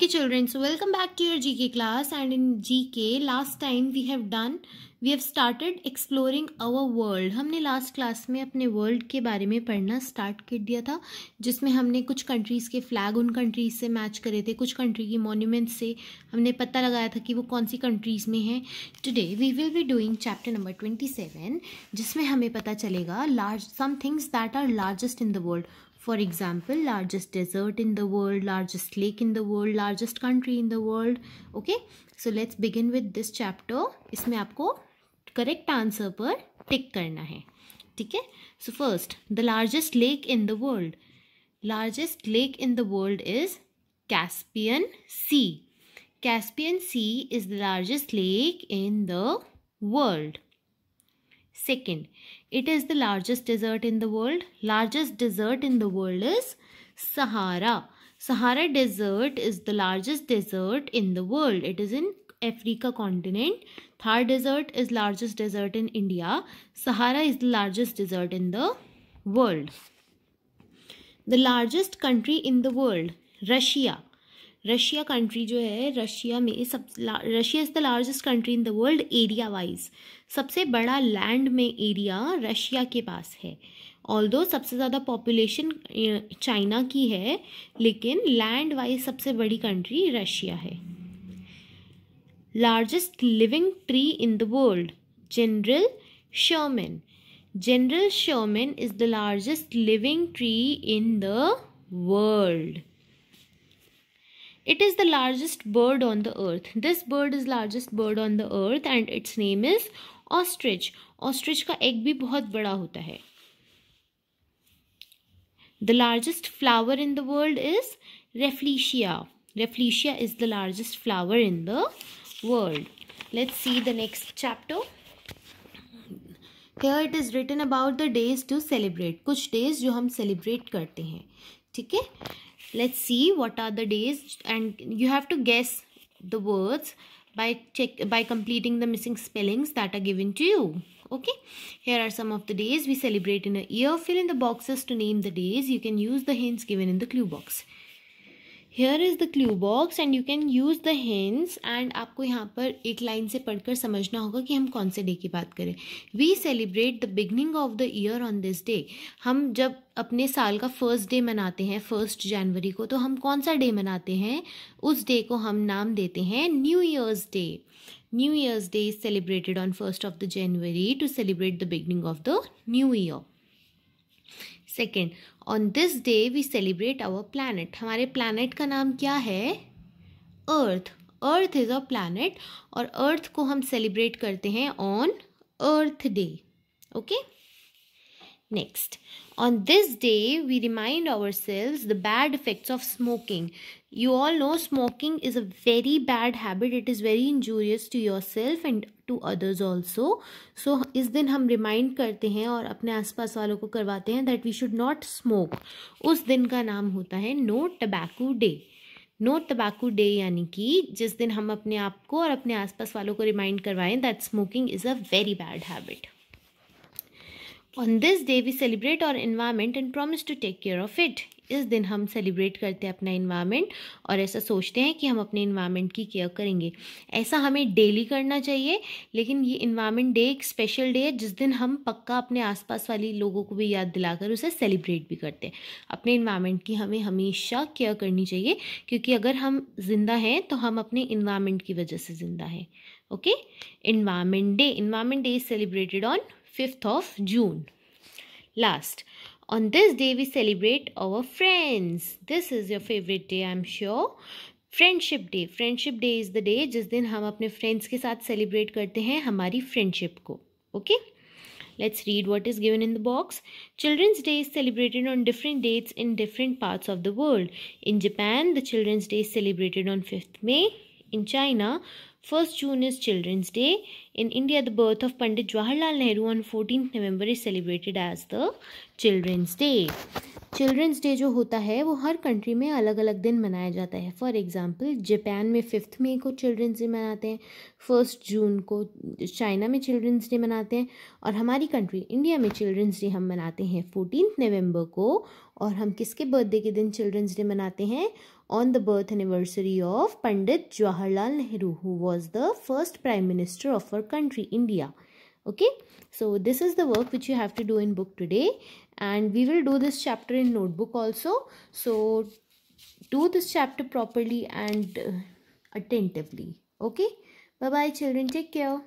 Okay children, so welcome back to your GK class and in GK last time we have done, we have started exploring our world. हमने last class में अपने world के बारे में पढ़ना start कर दिया था जिसमें हमने कुछ countries के flag उन countries से match करे थे कुछ country की monument से हमने पता लगाया था कि वो कौन सी countries में हैं Today we will be doing chapter number 27 जिसमें हमें पता चलेगा large some things that are largest in the world For example, largest desert in the world, largest lake in the world, largest country in the world. Okay, so let's begin with this chapter. इसमें आपको correct answer per tick करना है ठीक है so first the largest lake in the world largest lake in the world is Caspian Caspian Sea is the largest lake in the world. Second, it is the largest desert in the world. Largest desert in the world is Sahara. Sahara desert is the largest desert in the world. It is in Africa continent. Thar desert is largest desert in India. Sahara is the largest desert in the world. The largest country in the world, Russia. Russia country जो है Russia में सब Russia is the largest country in the world area wise सबसे बड़ा land में area Russia के पास है all दो सबसे ज़्यादा पॉपुलेशन चाइना की है लेकिन लैंड वाइज सबसे बड़ी कंट्री रशिया है largest living tree in the world General Sherman General Sherman is the largest living tree in the world it is the largest bird on the earth this bird is largest bird on the earth and its name is ostrich ostrich ka egg bhi bahut bada hota hai the largest flower in the world is rafflesia rafflesia is the largest flower in the world let's see the next chapter here it is written about the days to celebrate kuch days jo hum celebrate karte hain Okay, let let's see what are the days and you have to guess the words by check by completing the missing spellings that are given to you okay here are some of the days we celebrate in a year fill in the boxes to name the days you can use the hints given in the clue box here is the clue box and you can use the hints and आपको यहाँ पर एक line से पढ़कर समझना होगा कि हम कौन से डे की बात करें we celebrate the beginning of the year on this day हम जब अपने साल का फर्स्ट डे मनाते हैं फर्स्ट जनवरी को तो हम कौन सा डे मनाते हैं उस डे को हम नाम देते हैं new year's day new year's day is celebrated on first of the January to celebrate the beginning of the new year second on this day we celebrate our planet हमारे planet का नाम क्या है अर्थ अर्थ इज़ अ प्लानट और अर्थ को हम celebrate करते हैं on earth day okay next on this day we remind ourselves the bad effects of smoking you all know smoking is a very bad habit it is very injurious to yourself and to others also so इस दिन हम remind करते हैं और अपने आस पास वालों को करवाते हैं that we should not smoke उस दिन का नाम होता है no tobacco day no tobacco day यानी कि जिस दिन हम अपने आप को और अपने आस पास वालों को रिमाइंड करवाएँ that smoking is a very bad habit on this day we celebrate our environment and promise to take care of it इस दिन हम सेलिब्रेट करते हैं अपना इन्वायरमेंट और ऐसा सोचते हैं कि हम अपने इन्वायरमेंट की केयर करेंगे ऐसा हमें डेली करना चाहिए लेकिन ये इन्वायरमेंट डे एक स्पेशल डे है जिस दिन हम पक्का अपने आसपास वाले लोगों को भी याद दिलाकर उसे सेलिब्रेट भी करते हैं अपने इन्वायरमेंट की हमें हमेशा केयर करनी चाहिए क्योंकि अगर हम जिंदा हैं तो हम अपने इन्वायरमेंट की वजह से ज़िंदा हैं okay environment day environment day is celebrated on 5th of June. Last, on this day we celebrate our friends. This is your favorite day, I'm sure. Friendship Day. Friendship Day is the day jis din hum apne friends ke saath celebrate karte hain hamari friendship ko. Okay? Let's read what is given in the box. Children's Day is celebrated on different dates in different parts of the world. In Japan, the Children's Day is celebrated on 5th May. In China, 1st June is Children's Day. In India, the birth of Pandit Jawaharlal Nehru on 14th November is celebrated as the Children's Day. Children's day जो होता है वो हर country में अलग अलग दिन मनाया जाता है फॉर एग्जांपल जापान में फिफ्थ मई को चिल्ड्रेंस डे मनाते हैं फर्स्ट जून को चाइना में चिल्ड्रेंस डे मनाते हैं और हमारी कंट्री इंडिया में चिल्ड्रंस डे हम मनाते हैं फोर्टीन नवंबर को और हम किसके बर्थडे के दिन चिल्ड्रेंस डे मनाते हैं on the birth anniversary of Pandit Jawaharlal Nehru, who was the first Prime Minister of our country, India. Okay, so this is the work which you have to do in book today and we will do this chapter in notebook also. So do this chapter properly and uh, attentively. Okay, bye-bye children, take care.